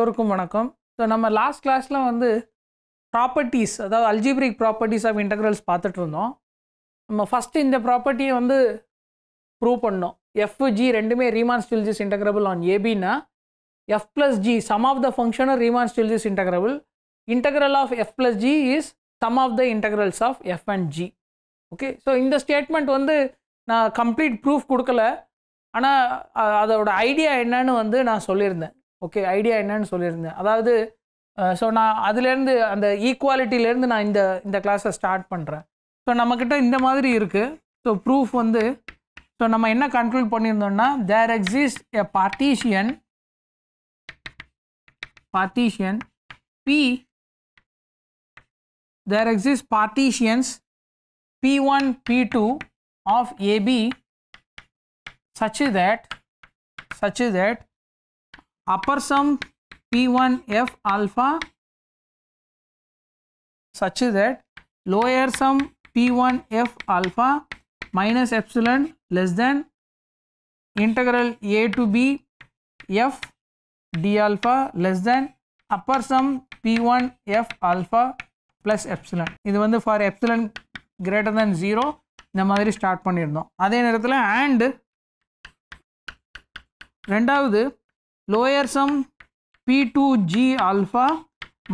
எல்லோருக்கும் வணக்கம் ஸோ நம்ம லாஸ்ட் கிளாஸில் வந்து ப்ராப்பர்ட்டிஸ் அதாவது அல்ஜிப்ரிக் ப்ராப்பர்ட்டிஸ் ஆஃப் இன்டகிரல்ஸ் பார்த்துட்டு இருந்தோம் நம்ம ஃபஸ்ட்டு இந்த ப்ராப்பர்ட்டியை வந்து ப்ரூவ் பண்ணோம் எஃப் ஜி ரெண்டுமே ரீமான் ஸ்டில்ஜிஸ் இன்டகிரபிள் ஆன் ஏபின்னா f plus g sum of the ஃபங்க்ஷனும் Riemann Stieltjes integrable integral of f plus g is sum of the integrals of f and g okay so இந்த statement வந்து நான் complete proof கொடுக்கல ஆனால் அதோட idea என்னன்னு வந்து நான் சொல்லியிருந்தேன் ஓகே ஐடியா என்னன்னு சொல்லியிருந்தேன் அதாவது ஸோ நான் அதுலேருந்து அந்த ஈக்குவாலிட்டியிலேருந்து நான் இந்த இந்த கிளாஸை ஸ்டார்ட் பண்ணுறேன் ஸோ நம்மக்கிட்ட இந்த மாதிரி இருக்குது ஸோ ப்ரூஃப் வந்து ஸோ நம்ம என்ன கன்க்ளூட் பண்ணியிருந்தோம்னா there exist a partition partition P there exist partitions P one P two of a b such that such that upper sum P1 F alpha such that lower sum P1 F alpha minus epsilon less than integral A to B F D alpha less than upper sum P1 F alpha plus epsilon இது வந்து for epsilon greater than 0 இந்த மாதிரி start பண்ணியிருந்தோம் அதே நேரத்தில் and ரெண்டாவது lower sum p2 g alpha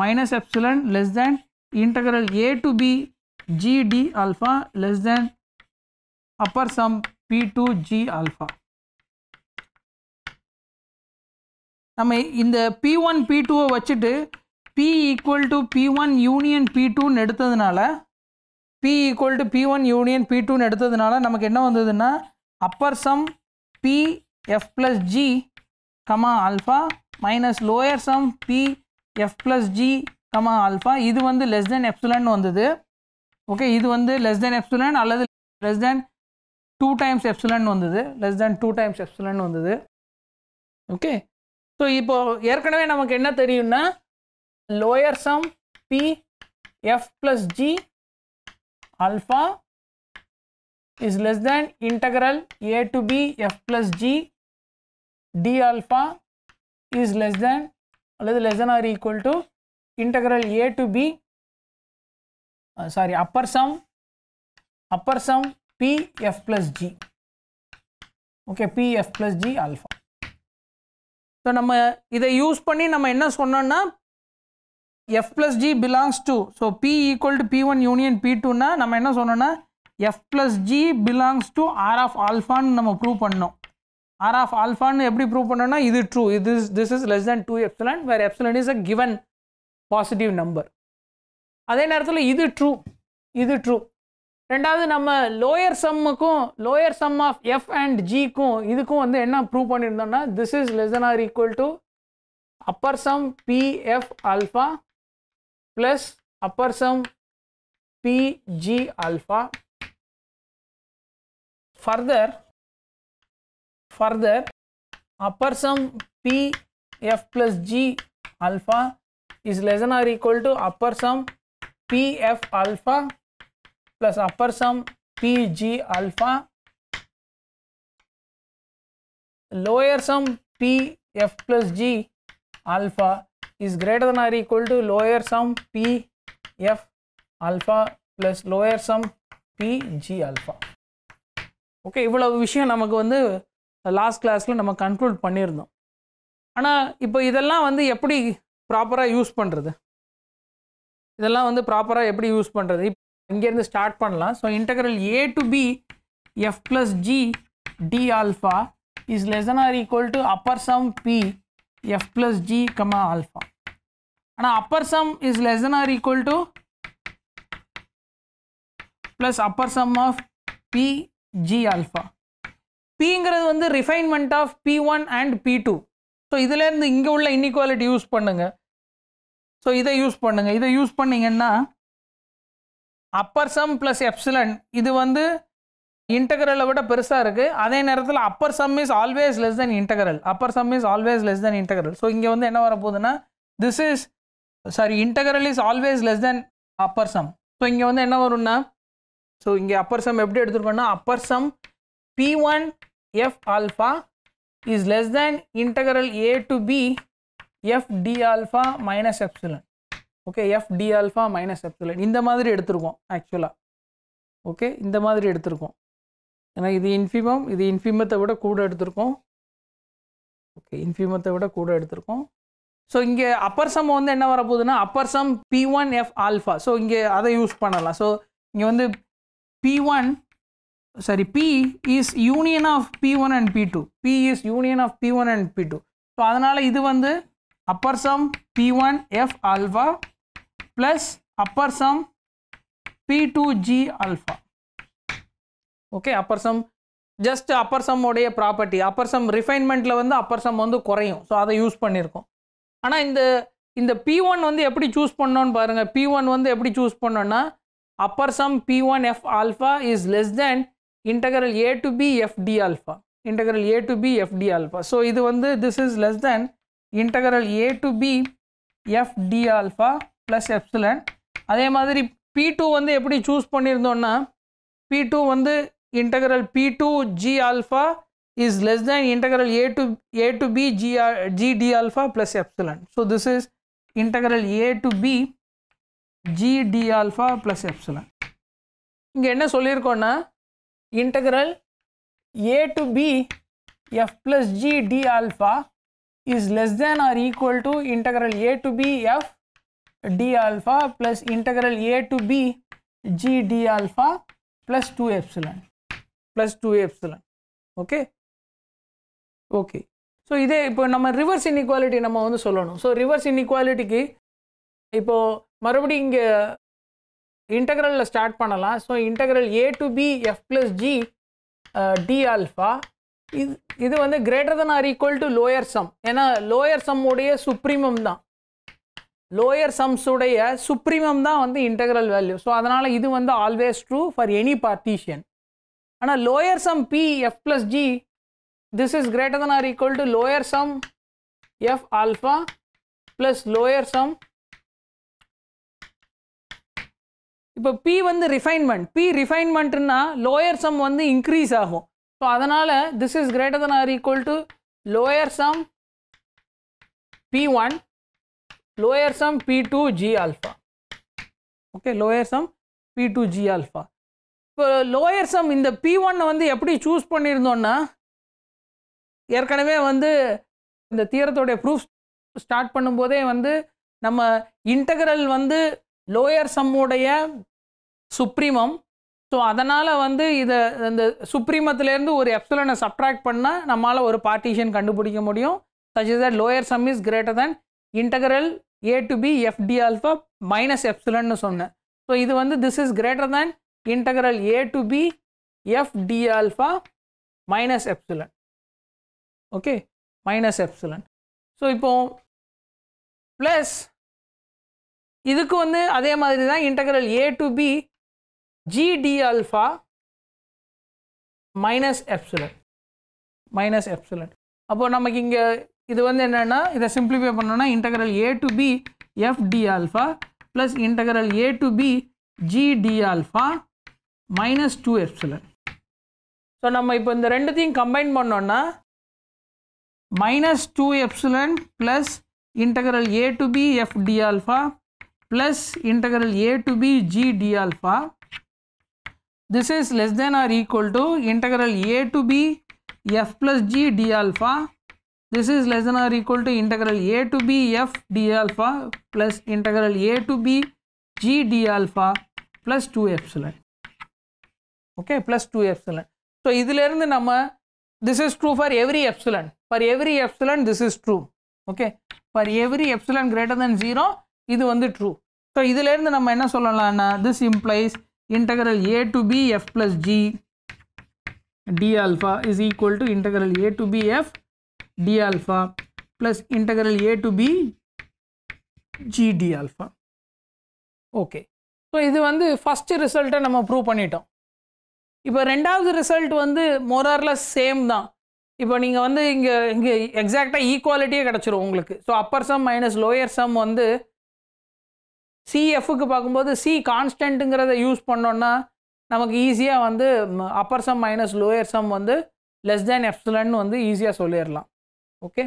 minus epsilon less than integral a to b g d alpha less than upper sum p2 g alpha நம்ம இந்த பி ஒன் பி டூவை வச்சுட்டு P equal to B one union P டூன்னு எடுத்ததுனால P equal to B one union P டூன்னு எடுத்ததுனால நமக்கு என்ன வந்ததுன்னா upper sum B f plus g comma alpha minus lower sum B f plus g comma alpha இது வந்து less than epsilon வந்தது ஓகே இது வந்து லெஸ் தென் எப்சுலன் அல்லது less than two times epsilon வந்தது less than two times epsilon வந்தது okay so இப்போ ஏற்கனவே நமக்கு என்ன தெரியும்னா lower sum B f plus g alpha is less than integral a to b f plus g d alpha is less than அல்லது less than or equal to integral a to b sorry upper sum upper sum p f plus g okay p f plus g alpha so நம்ம இதை use பண்ணி நம்ம என்ன சொன்னோன்னா f plus g belongs to so p equal to p1 union p2 P நம்ம என்ன சொன்னோன்னா f plus g belongs to R of ஆல்ஃபான்னு நம்ம ப்ரூவ் பண்ணோம் ஆர் ஆஃப் ஆல்ஃபான்னு எப்படி ப்ரூவ் பண்ணோம்னா இது ட்ரூ இது this is less than two epsilon where epsilon is a given positive number அதே நேரத்தில் இது ட்ரூ இது ட்ரூ ரெண்டாவது நம்ம லோயர் சம்முக்கும் lower sum of f and ஜிக்கும் இதுக்கும் வந்து என்ன ப்ரூவ் பண்ணியிருந்தோம்னா this is less than or equal to upper sum B f alpha plus upper sum P g alpha further Further, upper sum P f plus g alpha is less than or equal to upper sum P f alpha plus upper sum P g alpha. Lower sum P f plus g alpha is greater than or equal to lower sum P f alpha plus lower sum P g alpha. okay ivula vishayam namakku வந்து last கிளாஸில் நம்ம conclude பண்ணியிருந்தோம் ஆனால் இப்போ இதெல்லாம் வந்து எப்படி ப்ராப்பராக யூஸ் பண்ணுறது இதெல்லாம் வந்து ப்ராப்பராக எப்படி யூஸ் பண்ணுறது இப்போ இங்கேருந்து ஸ்டார்ட் பண்ணலாம் so integral a to b f plus g d alpha is less than or equal to upper sum B f plus g comma alpha ஆனால் upper sum is less than or equal to plus upper sum of P g alpha பிங்கிறது வந்து refinement of P one and P two so இதுலேருந்து இங்கே உள்ள inequality use பண்ணுங்கள் so இதை use பண்ணுங்கள் இதை யூஸ் பண்ணிங்கன்னா அப்பர் சம் ப்ளஸ் எப்சிலன் இது வந்து இன்டகரலை விட பெருசாக இருக்குது அதே நேரத்தில் upper sum is always less than integral upper sum is always less than integral so இங்கே வந்து என்ன வரப்போகுதுன்னா this is sorry integral is always less than upper sum so இங்கே வந்து என்ன வரும்னா ஸோ இங்கே அப்பர் சம் எப்படி எடுத்துருக்கோம்னா upper sum P one f alpha is less than integral a to b f d alpha minus epsilon okay f d alpha minus epsilon இந்த மாதிரி எடுத்திருக்கும் ஆக்சுவலாக ஓகே இந்த மாதிரி எடுத்திருக்கும் ஏன்னா இது இன்ஃபிமம் இது இன்ஃபிமத்தை விட கூட எடுத்திருக்கோம் ஓகே இன்ஃபிமத்தை விட கூட எடுத்திருக்கோம் ஸோ இங்கே அப்பர் சம் வந்து என்ன வரப்போகுதுன்னா upper sum P one f alpha so இங்கே அதை யூஸ் பண்ணலாம் ஸோ இங்கே வந்து B one sorry P is union of P1 P is union of P one and P two so அதனால் இது வந்து upper sum P one f alpha plus upper sum P two g alpha okay upper sum just upper சம்முடைய property upper sum ரிஃபைன்மெண்ட்டில் வந்து upper sum வந்து குறையும் so அதை use பண்ணியிருக்கோம் ஆனால் இந்த இந்த பி ஒன் வந்து எப்படி சூஸ் பண்ணோன்னு பாருங்கள் பி ஒன் வந்து எப்படி சூஸ் பண்ணோன்னா upper sum P one f alpha is less than integral a to b f d alpha integral a to b f d alpha so இது வந்து this is less than integral a to b f d alpha plus epsilon அதே மாதிரி p2 வந்து எப்படி choose பண்ணியிருந்தோம்னா p2 வந்து integral p2 g alpha is less than integral a to a to b g, g d alpha plus epsilon so this is integral a to b g d alpha plus epsilon இங்கே என்ன சொல்லியிருக்கோன்னா integral a to b f plus g d alpha is less than or equal to integral a to b f d alpha plus integral a to b g d alpha plus 2 epsilon plus 2 epsilon okay okay so இதே இப்போ நம்ம reverse inequality நம்ம வந்து சொல்லணும் so reverse inequality க்கு இப்போ மறுபடியும் இங்கே இன்டகிரலில் ஸ்டார்ட் பண்ணலாம் so integral a to b f plus g d alpha இது இது வந்து greater than or equal to lower sum ஏன்னா லோயர் சம்முடைய சுப்ரீமம் தான் லோயர் சம்ஸுடைய சுப்ரீமம் தான் வந்து இன்டகிரல் வேல்யூ ஸோ அதனால் இது வந்து always true for any partition ஆனால் lower sum B f plus g this is greater than or equal to lower sum f alpha plus lower sum இப்போ B வந்து refinement P ரிஃபைன்மெண்ட்னா lower sum வந்து increase ஆகும் so அதனால் this is greater than or equal to lower sum P one lower sum P two g alpha okay lower sum P two g alpha இப்போ lower sum இந்த P ஒன்னை வந்து எப்படி choose பண்ணியிருந்தோம்னா ஏற்கனவே வந்து இந்த தீரத்தோடைய ப்ரூஃப் ஸ்டார்ட் பண்ணும்போதே வந்து நம்ம இன்டகரல் வந்து லோயர் சம்முடைய சுப்ரீமம் ஸோ அதனால் வந்து இதை இந்த சுப்ரீமத்துலேருந்து ஒரு எப்சலனை சப்ட்ராக்ட் பண்ணால் நம்மளால் ஒரு பார்ட்டிஷன் கண்டுபிடிக்க முடியும் such is that lower sum is greater than integral a to b f d alpha minus எப்சலன்னு சொன்னேன் ஸோ இது வந்து this is greater than integral a to b f d alpha minus epsilon okay minus epsilon so இப்போ plus இதுக்கு வந்து அதே மாதிரி தான் integral a to b g d alpha minus epsilon minus epsilon அப்போது நமக்கு இங்கே இது வந்து என்னென்னா இதை சிம்பிளிஃபை பண்ணோம்னா integral a to b f d alpha plus integral a to b g d alpha minus two epsilon so நம்ம இப்போ இந்த ரெண்டுத்தையும் கம்பைன் பண்ணோன்னா minus two epsilon plus integral a to b f d alpha plus integral a to b g d alpha. This is less than or equal to integral a to b f plus g d alpha. This is less than or equal to integral a to b f d alpha plus integral a to b g d alpha plus 2 epsilon. Okay, plus 2 epsilon. So, இதில் this is true for every epsilon. For every epsilon, this is true. Okay, for every epsilon greater than 0, இது வந்து true so இதுலேருந்து நம்ம என்ன சொல்லலாம்னா this implies integral a to b f plus g d alpha is equal to integral a to b f d alpha plus integral a to b g d alpha okay so இது வந்து first ரிசல்ட்டை நம்ம prove பண்ணிட்டோம் இப்போ ரெண்டாவது result வந்து மோரார்ல same தான் இப்போ நீங்கள் வந்து இங்கே இங்கே எக்ஸாக்டாக ஈக்குவாலிட்டியே கிடச்சிரும் உங்களுக்கு so upper sum minus lower sum வந்து சி எஃப்க்கு பார்க்கும்போது சி கான்ஸ்டன்ட்டுங்கிறத யூஸ் பண்ணோன்னா நமக்கு ஈஸியாக வந்து upper sum minus lower sum வந்து லெஸ் தேன் எஃப்சலன்னு வந்து ஈஸியாக சொல்லிடலாம் ஓகே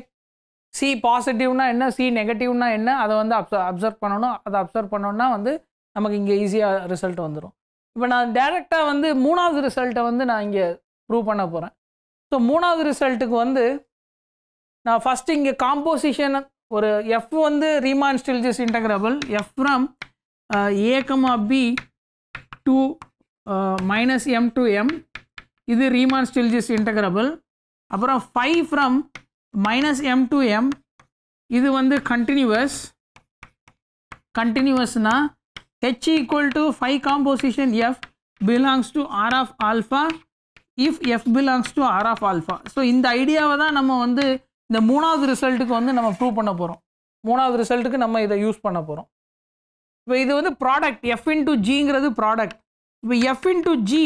சி பாசிட்டிவ்னா என்ன சி நெகட்டிவ்னா என்ன அதை வந்து அப்ச அப்சர்வ் பண்ணணும் அதை அப்சர்வ் பண்ணோன்னா வந்து நமக்கு இங்கே ஈஸியாக ரிசல்ட் வந்துடும் இப்போ நான் டேரெக்டாக வந்து மூணாவது ரிசல்ட்டை வந்து நான் இங்கே ப்ரூவ் பண்ண போகிறேன் ஸோ மூணாவது ரிசல்ட்டுக்கு வந்து நான் ஃபஸ்ட்டு இங்கே காம்போசிஷன் ஒரு எஃப் வந்து Riemann Stieltjes integrable f from a comma b to minus m to m இது ரீமான் ஸ்டில்ஜிஸ் இன்டகிரபிள் அப்புறம் phi from minus m to m இது வந்து கண்டினியூவஸ் கண்டினியூவஸ்னால் h equal to phi composition f belongs to R of alpha if f belongs to R of alpha so இந்த ஐடியாவை தான் நம்ம வந்து இந்த மூணாவது ரிசல்ட்டுக்கு வந்து நம்ம ப்ரூவ் பண்ண போகிறோம் மூணாவது ரிசல்ட்டுக்கு நம்ம இதை யூஸ் பண்ண போகிறோம் இப்போ இது வந்து ப்ராடக்ட் எஃப் இன்டு ஜிங்கிறது ப்ராடக்ட் இப்போ f into g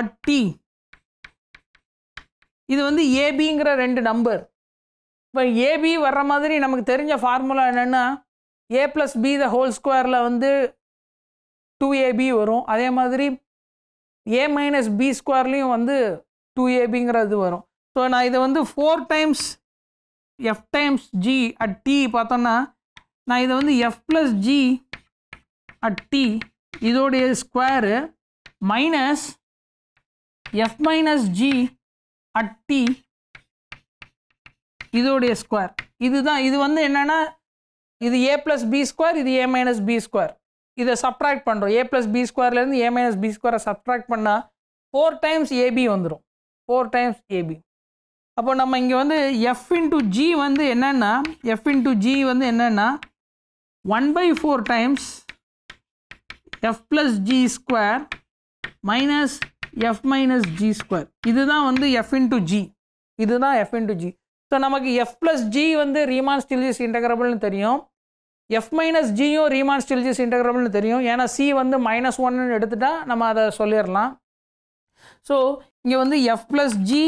at t இது வந்து ஏபிங்கிற ரெண்டு நம்பர் இப்போ ஏபி வர்ற மாதிரி நமக்கு தெரிஞ்ச ஃபார்முலா என்னென்னா a plus b the whole ஸ்கொயரில் வந்து டூ ஏபி வரும் அதே மாதிரி ஏ மைனஸ் பி ஸ்கொயர்லேயும் வந்து டூ ஏபிங்கிறது வரும் ஸோ நான் இதை வந்து four times f times g at t பார்த்தோன்னா நான் இதை வந்து f plus g at t இதோடைய square minus f minus g at t இதோடைய ஸ்கொயர் இதுதான் இது வந்து என்னென்னா இது ஏ ப்ளஸ் பி ஸ்கொயர் இது ஏ மைனஸ் பி ஸ்கொயர் இதை சப்ராக்ட் பண்ணுறோம் ஏ ப்ளஸ் பி ஸ்கொயர்லேருந்து ஏ மைனஸ் பி ஸ்கொயரை சப்ராக்ட் பண்ணால் ஃபோர் டைம்ஸ் ஏபி வந்துடும் ஃபோர் டைம்ஸ் ஏபி அப்போ நம்ம இங்கே வந்து எஃப் இன்டு ஜி வந்து என்னென்னா எஃப் இன்டு ஜி வந்து என்னென்னா one by four times f plus g square minus f minus g square இதுதான் வந்து எஃப் இன்டு ஜி இதுதான் எஃப் இன்டு ஜி ஸோ நமக்கு எஃப் ப்ளஸ் ஜி வந்து ரீமான் ஸ்டில்ஜிஸ் இன்டகிரபிள்னு தெரியும் எஃப் மைனஸ் ஜியும் ரீமான் ஸ்டில்ஜிஸ் இன்டகிரபிள்னு தெரியும் ஏன்னா சி வந்து மைனஸ் ஒன்னு எடுத்துட்டால் நம்ம அதை சொல்லிடலாம் ஸோ இங்கே வந்து f plus g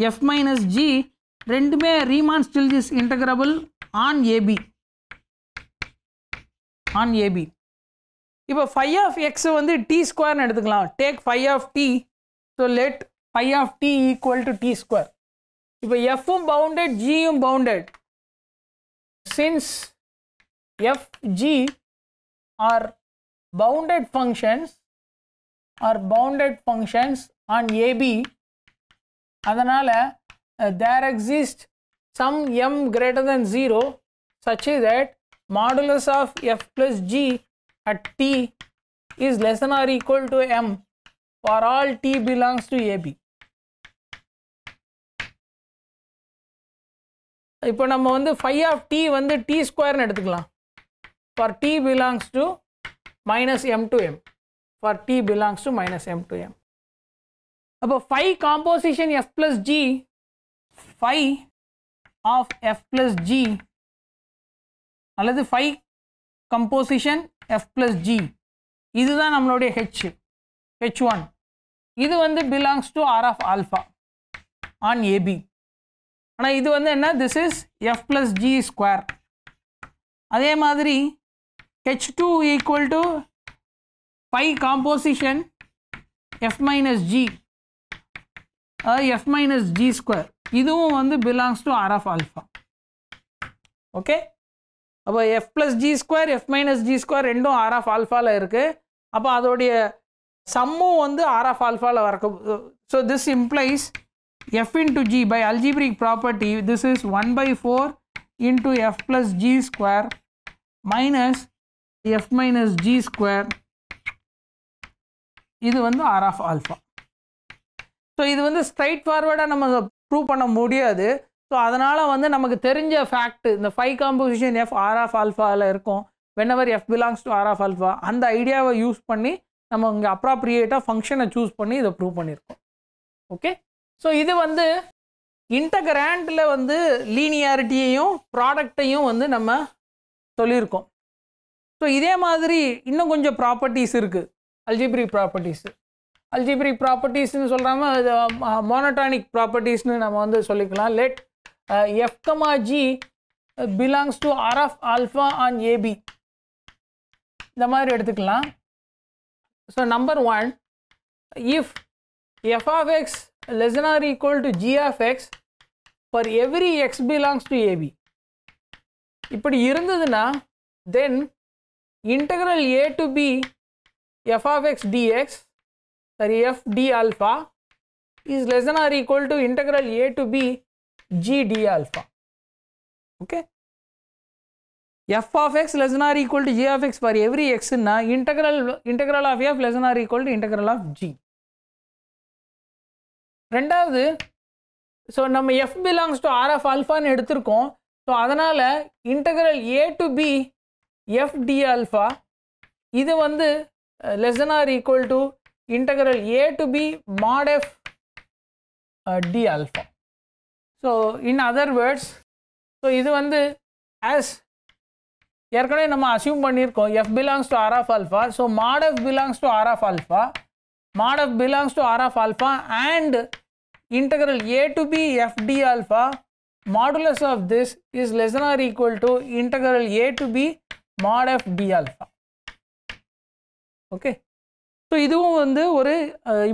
f - g రెండూమే Riemann Stieltjes integrable on ab on ab ఇப்போ 5(x) వంద టీ స్క్వేర్ నే తీసుకునా take 5(t) so let 5(t) = t^2 ఇப்போ f ఉ బౌండెడ్ g ఉ bounded since f g are bounded functions are bounded functions on ab அதனால் there exist some m greater than zero such that modulus of f plus g at t is less than or equal to m for all t belongs to ab. இப்போ நம்ம வந்து phi of t வந்து t ஸ்கொயர்னு எடுத்துக்கலாம் for t belongs to minus m to m for t belongs to minus m to m அப்போ phi composition f plus g phi of f plus g அல்லது phi composition f plus g இதுதான் நம்மளுடைய h h one இது வந்து belongs to R of alpha on a b ஆனால் இது வந்து என்ன this is f plus g square அதே மாதிரி H two equal to phi composition f minus g f minus g square இதுவும் வந்து belongs to R of alpha okay அப்போ f plus g square f minus g square ரெண்டும் R of ஆல்ஃபாவில் இருக்குது அப்போ அதோடைய சம்மும் வந்து ஆர் ஆஃப் ஆல்ஃபாவில் வரக்கு so this implies f into g by algebraic property this is one by four into f plus g square minus f minus g square இது வந்து ஆர் ஆஃப் ஆல்ஃபா ஸோ இது வந்து ஸ்ட்ரைட் ஃபார்வர்டாக நம்ம prove பண்ண முடியாது so அதனால் வந்து நமக்கு தெரிஞ்ச ஃபேக்ட் இந்த phi composition f R of ஆல்ஃபாவில் இருக்கும் whenever f belongs to R of alpha அந்த ஐடியாவை யூஸ் பண்ணி நம்ம இங்கே அப்ராப்ரியேட்டாக ஃபங்க்ஷனை சூஸ் பண்ணி இதை ப்ரூவ் பண்ணியிருக்கோம் ஓகே ஸோ இது வந்து இன்டகிராண்டில் வந்து லீனியாரிட்டியையும் ப்ராடக்டையும் வந்து நம்ம சொல்லியிருக்கோம் ஸோ இதே மாதிரி இன்னும் கொஞ்சம் ப்ராப்பர்ட்டிஸ் இருக்குது அல்ஜிபிரி ப்ராப்பர்ட்டிஸு அல்ஜிபிரிக் ப்ராப்பர்ட்டிஸ்னு சொல்கிறாம மோனட்டானிக் ப்ராப்பர்ட்டிஸ்னு நம்ம வந்து சொல்லிக்கலாம் let f comma g belongs to R of alpha on ab இந்த மாதிரி எடுத்துக்கலாம் so number one if f of x less than or equal to g of x for every x belongs to ab இப்படி இருந்ததுன்னா then integral a to b f of x dx sorry f d alpha is less than or equal to integral a to b g d alpha okay f of x less than or equal to g of x for every x na integral integral of f less than or equal to integral of g ரெண்டாவது so நம்ம f belongs to R of ஆல்ஃபான்னு எடுத்திருக்கோம் so அதனால் integral a to b f d alpha இது வந்து less or equal to integral a to b mod f uh, d alpha. So, in other words, so இது வந்து as ஏற்கனவே நம்ம assume பண்ணியிருக்கோம் f belongs to r of alpha so mod f belongs to r of alpha mod f belongs to r of alpha and integral a to b f d alpha modulus of this is less than or equal to integral a to b mod f d alpha. Okay. So இதுவும் வந்து ஒரு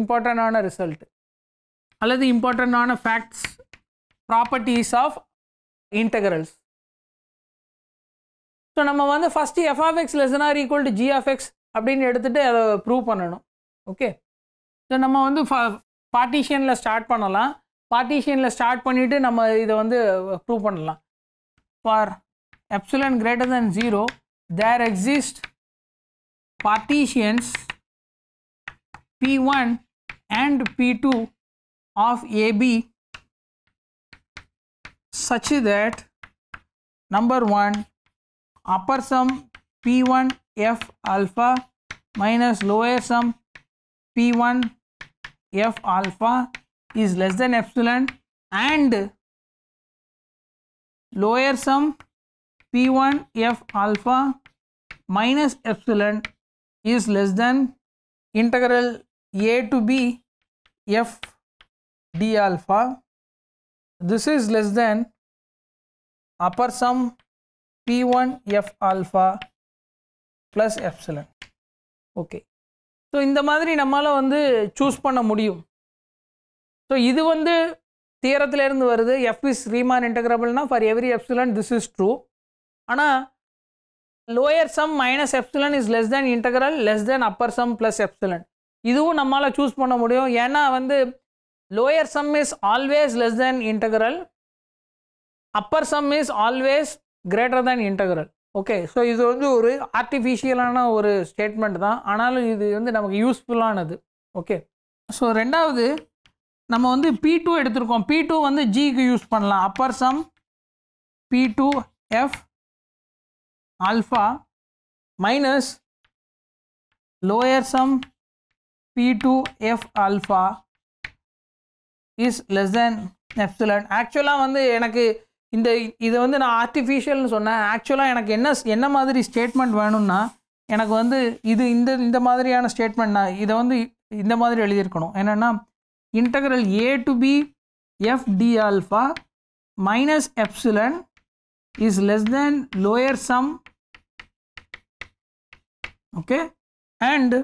இம்பார்ட்டண்டான result அல்லது இம்பார்ட்டண்டான facts properties of integrals so நம்ம வந்து first f of x less or equal to g of x அப்படின்னு எடுத்துகிட்டு அதை ப்ரூவ் பண்ணணும் ஓகே ஸோ நம்ம வந்து பார்ட்டிஷியனில் ஸ்டார்ட் பண்ணலாம் பார்ட்டிஷியனில் ஸ்டார்ட் பண்ணிவிட்டு நம்ம இதை வந்து ப்ரூவ் பண்ணலாம் for epsilon greater than zero there exist partitions P1 and P2 of AB such that number 1 upper sum P1 F alpha minus lower sum P1 F alpha is less than epsilon and lower sum P1 F alpha minus epsilon is less than integral a to b f d alpha this is less than upper sum p1 f alpha plus epsilon okay so இந்த மாதிரி நம்மளால் வந்து choose பண்ண முடியும் so இது வந்து தியரத்துலேருந்து வருது எஃப் இஸ் ரீமான் இன்டகிரபிள்னா for every epsilon this is true ஆனால் lower sum minus epsilon is less than integral less than upper sum plus epsilon இதுவும் நம்மளால் சூஸ் பண்ண முடியும் ஏன்னா வந்து lower sum is always less than integral upper sum is always greater than integral okay so இது வந்து ஒரு ஆர்டிஃபிஷியலான ஒரு ஸ்டேட்மெண்ட் தான் ஆனாலும் இது வந்து நமக்கு யூஸ்ஃபுல்லானது ஓகே ஸோ ரெண்டாவது நம்ம வந்து பி டூ எடுத்திருக்கோம் பி டூ வந்து ஜிக்கு யூஸ் பண்ணலாம் upper sum P two f alpha minus lower sum P2F alpha is less than epsilon ஆக்சுவலாக வந்து எனக்கு இந்த இதை வந்து நான் ஆர்டிஃபிஷியல்னு சொன்னேன் ஆக்சுவலாக எனக்கு என்ன என்ன மாதிரி ஸ்டேட்மெண்ட் வேணும்னா எனக்கு வந்து இது இந்த இந்த மாதிரியான ஸ்டேட்மெண்ட்னா இதை வந்து இந்த மாதிரி எழுதியிருக்கணும் என்னென்னா integral a to b f d alpha minus epsilon is less than lower sum okay and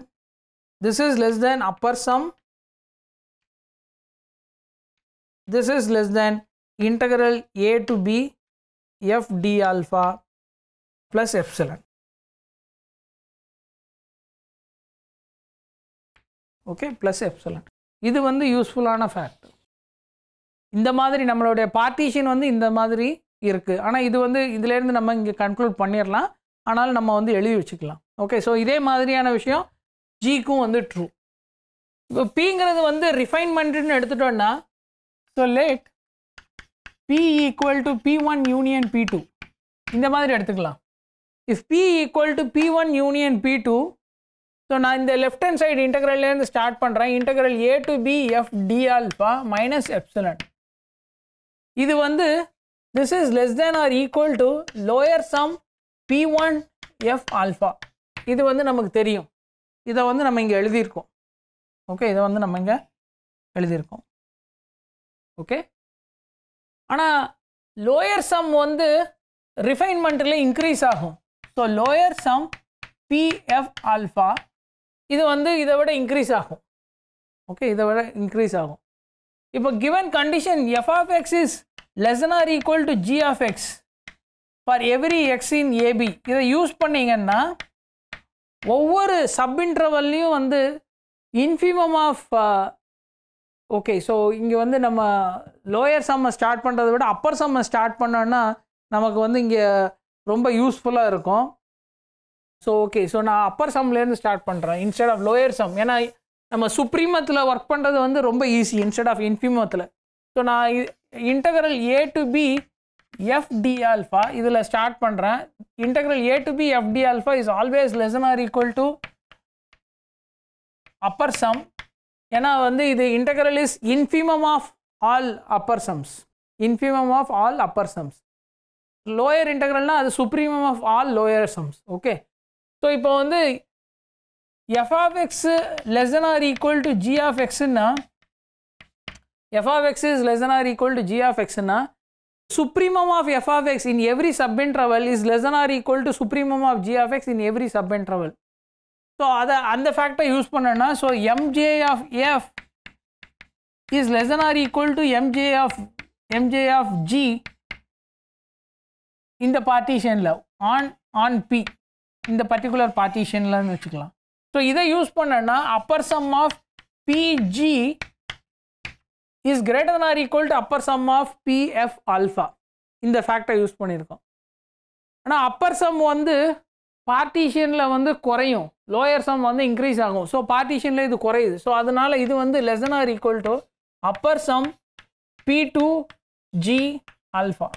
This is less than upper sum. This is less than integral a to b f d alpha plus epsilon. Okay plus epsilon இது வந்து யூஸ்ஃபுல்லான fact இந்த மாதிரி நம்மளுடைய partition வந்து இந்த மாதிரி இருக்குது ஆனால் இது வந்து இதுலேருந்து நம்ம இங்கே கன்க்ளூட் பண்ணிடலாம் ஆனால் நம்ம வந்து எழுதி வச்சுக்கலாம் ஓகே ஸோ இதே மாதிரியான விஷயம் ஜிக்கும் வந்து ட்ரூ இப்போ பிங்கிறது வந்து ரிஃபைன்மெண்ட்னு எடுத்துட்டோன்னா so let P equal to B one union P two இந்த மாதிரி எடுத்துக்கலாம் if P equal to B one union P two so நான் இந்த லெஃப்ட் ஹேண்ட் சைடு இன்டகிரல்லேருந்து ஸ்டார்ட் பண்ணுறேன் integral a to b f d alpha minus epsilon இது வந்து this is less than or equal to lower sum P one f alpha இது வந்து நமக்கு தெரியும் இதை வந்து நம்ம இங்கே எழுதியிருக்கோம் ஓகே இதை வந்து நம்ம இங்கே எழுதியிருக்கோம் ஓகே ஆனால் லோயர் சம் வந்து ரிஃபைன்மெண்ட்டில் இன்க்ரீஸ் ஆகும் so lower sum P f alpha இது வந்து இதை விட இன்க்ரீஸ் ஆகும் ஓகே இதை விட இன்க்ரீஸ் ஆகும் இப்போ given condition f of x is less or equal to g of x for every x in ab இதை யூஸ் பண்ணிங்கன்னா ஒவ்வொரு சப் இன்ட்ரவல்லையும் வந்து இன்ஃபிமம் ஆஃப் ஓகே ஸோ இங்கே வந்து நம்ம லோயர் சம்மை ஸ்டார்ட் பண்ணுறத விட அப்பர் சம்மை ஸ்டார்ட் பண்ணோன்னா நமக்கு வந்து இங்கே ரொம்ப யூஸ்ஃபுல்லாக இருக்கும் ஸோ ஓகே ஸோ நான் அப்பர் சம்லேருந்து ஸ்டார்ட் பண்ணுறேன் இன்ஸ்டெட் ஆஃப் லோயர் சம் ஏன்னா நம்ம சுப்ரீமத்தில் ஒர்க் பண்ணுறது வந்து ரொம்ப ஈஸி இன்ஸ்டெட் ஆஃப் இன்ஃபிமத்தில் ஸோ நான் integral a to b f d alpha இதில் ஸ்டார்ட் பண்ணுறேன் integral a to b f d alpha is always less than or equal to upper sum ஏன்னா வந்து இது integral is infimum of all upper sums infimum of all upper sums lower இன்டெக்ரல்னால் அது supremum of all lower sums okay so இப்போ வந்து f of x less than or equal to g of எக்ஸ்னா f of x is less than or equal to g of எக்ஸ்னா supremum of f of x in every subinterval is less than or equal to supremum of g of x in every subinterval. So அதை அந்த ஃபேக்டை use பண்ணேன்னா so M j of f is less than or equal to M j of M j of g இந்த பார்ட்டிஷனில் on on P இந்த particular பார்ட்டிஷன்லன்னு வச்சுக்கலாம் so இதை யூஸ் பண்ணேன்னா upper sum of P g is greater than or equal to upper sum of PF alpha இந்த ஃபேக்டை use பண்ணியிருக்கோம் ஆனால் அப்பர் சம் வந்து பார்ட்டிஷியனில் வந்து குறையும் லோயர் சம் வந்து இன்க்ரீஸ் ஆகும் ஸோ பார்ட்டிஷியனில் இது குறையுது ஸோ அதனால் இது வந்து less than or equal to upper sum P two g alpha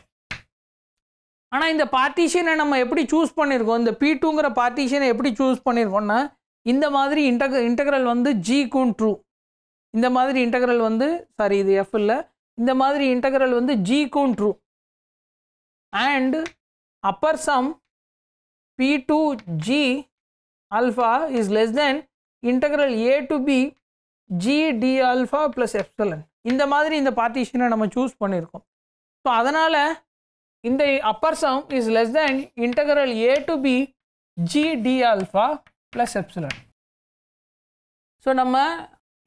ஆனால் இந்த பார்ட்டிஷியனை நம்ம எப்படி சூஸ் பண்ணியிருக்கோம் இந்த பி டூங்கிற பார்ட்டிஷியனை எப்படி சூஸ் பண்ணியிருக்கோம்னா இந்த மாதிரி இன்டக இன்டகரல் வந்து ஜி ஜிக்கும் ட்ரூ இந்த மாதிரி இன்டகரல் வந்து சாரி இது எஃப் இல்லை இந்த மாதிரி இன்டகரல் வந்து ஜிக்கும் true and upper sum P two g alpha is less than integral a to b g d alpha plus epsilon இந்த மாதிரி இந்த பார்ட்டிஷனை நம்ம சூஸ் பண்ணியிருக்கோம் ஸோ அதனால் இந்த upper sum is less than integral a to b g d alpha plus epsilon so நம்ம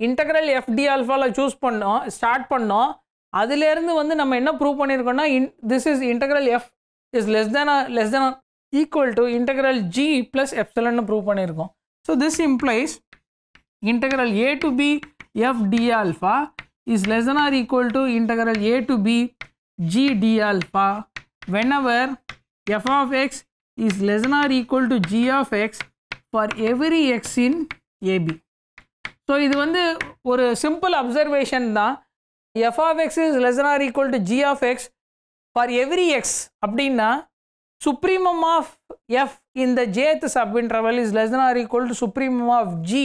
integral f d ஆல்ஃபாவில் choose பண்ணோம் ஸ்டார்ட் பண்ணோம் அதுலேருந்து வந்து நம்ம என்ன ப்ரூவ் பண்ணியிருக்கோம்னா in this is integral f is less than less than equal to integral g plus எஃப்சலன்னு ப்ரூவ் பண்ணியிருக்கோம் so this implies integral a to b f d alpha is less than or equal to integral a to b g d alpha when f of x is less or or equal to g of x for every x in ab so இது வந்து ஒரு simple observation தான் f of x is less or equal to g of x for every x அப்படின்னா supremum of f இந்த jth sub interval is less or equal to supremum of g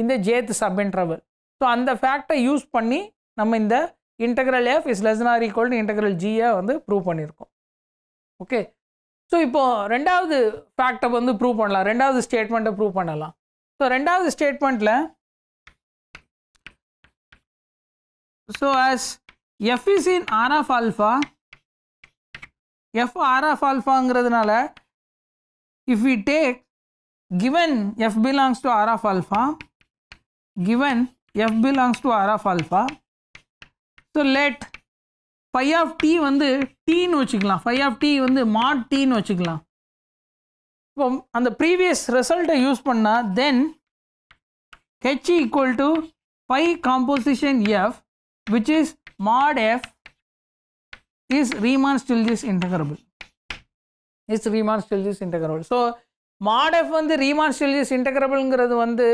இந்த jth sub interval so அந்த ஃபேக்டை use பண்ணி நம்ம இந்த integral f is less or equal to integral ஜியை வந்து ப்ரூவ் பண்ணியிருக்கோம் ஓகே ஸோ இப்போ ரெண்டாவது ஃபேக்டை வந்து ப்ரூவ் பண்ணலாம் ரெண்டாவது ஸ்டேட்மெண்ட்டை ப்ரூவ் பண்ணலாம் ஸோ ரெண்டாவது ஸ்டேட்மெண்ட்டில் So, as f is in r of alpha, f r of alpha if we take given f belongs to r of alpha, given f belongs to r of alpha, so let phi of t வந்து tன்னு வச்சுக்கலாம் phi of t வந்து mod t tன்னு வச்சுக்கலாம் இப்போ அந்த previous ரிசல்ட்டை use பண்ணால் then h equal to phi composition f which is mod f is Riemann Stieltjes integrable. Is Riemann Stieltjes integrable. So, mod f வந்து Riemann Stieltjes integrableங்கிறது வந்து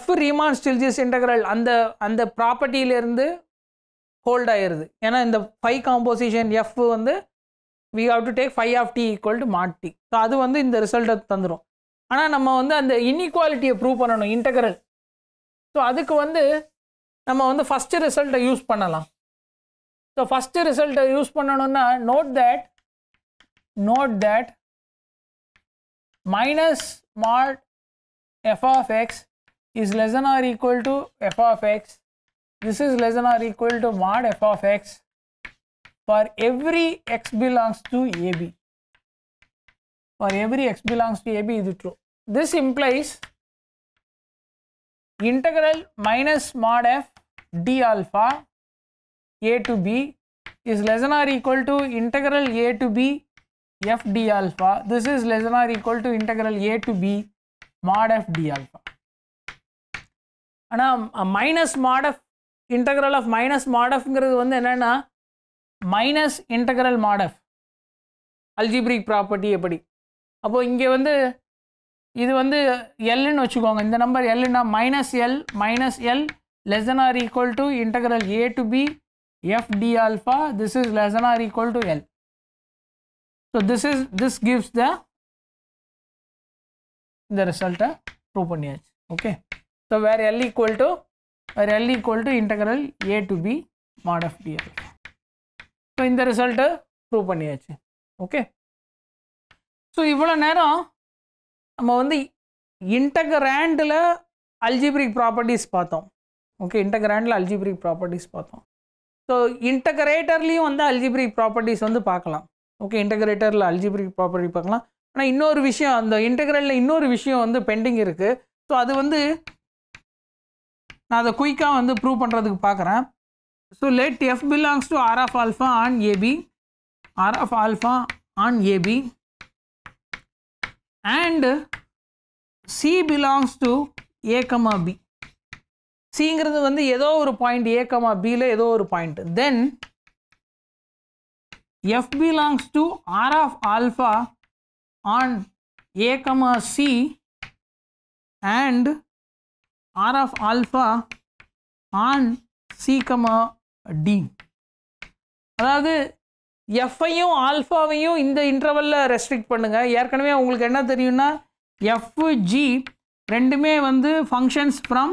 f Riemann Stieltjes integral அந்த அந்த ப்ராப்பர்ட்டியிலிருந்து ஹோல்ட் ஆயிடுது ஏன்னா இந்த ஃபைவ் காம்போசிஷன் எஃப் வந்து we have to take phi of t equal to mod t so அது வந்து இந்த ரிசல்ட்டை தந்துடும் ஆனால் நம்ம வந்து அந்த இன்இக்வாலிட்டியை ப்ரூவ் பண்ணணும் இன்டகரல் ஸோ அதுக்கு வந்து நம்ம வந்து ஃபஸ்ட்டு ரிசல்ட்டை யூஸ் பண்ணலாம் ஸோ ஃபஸ்ட்டு ரிசல்ட்டை யூஸ் பண்ணணும்னா note that note that minus mod f of x is less than or equal to f of x this is less than or equal to mod f of x for every x belongs to ab for every x belongs to ab is true this implies integral minus mod f d alpha a to b is less than or equal to integral a to b f d alpha. This is less than or equal to integral a to b mod f d alpha. ஆனால் minus mod of integral of minus mod ஆஃப்ங்கிறது வந்து என்னென்னா minus integral mod of algebraic property எப்படி அப்போது இங்கே வந்து இது வந்து எல்லுன்னு வச்சுக்கோங்க இந்த நம்பர் எல்லுன்னா minus l minus l less than or equal to integral a to b f d alpha this is less than or equal to L. So, this is this gives the the result prove பண்ணியாச்சு okay. So, where L equal to where L equal to integral a to b mod of d alpha. So, in the result prove பண்ணியாச்சு okay. So இவ்வளோ நேரம் நம்ம வந்து இன்டகராண்டில் algebraic properties பார்த்தோம் okay இன்டகிராண்டில் algebraic properties பார்த்தோம் ஸோ இன்டகிரேட்டர்லேயும் வந்து அல்ஜிபிரிக் ப்ராப்பர்ட்டிஸ் வந்து பார்க்கலாம் ஓகே இன்டகிரேட்டரில் அல்ஜிபிரிக் ப்ராப்பர்ட்டி பார்க்கலாம் ஆனால் இன்னொரு விஷயம் அந்த இன்டகிரலில் இன்னொரு விஷயம் வந்து பெண்டிங் இருக்குது ஸோ அது வந்து நான் அதை குயிக்காக வந்து ப்ரூவ் பண்ணுறதுக்கு பார்க்குறேன் so let f belongs to R of alpha on ab R of alpha on ab and c belongs to a comma b சிங்கிறது வந்து ஏதோ ஒரு பாயிண்ட் ஏக்கமா பியில் ஏதோ ஒரு point then f belongs to R of alpha on a comma c and R of alpha on c d அதாவது எஃப்ஐயும் ஆல்ஃபாவையும் இந்த இன்டர்வலில் ரெஸ்ட்ரிக்ட் பண்ணுங்கள் ஏற்கனவே உங்களுக்கு என்ன தெரியும்னா எஃப்ஜி ரெண்டுமே வந்து functions from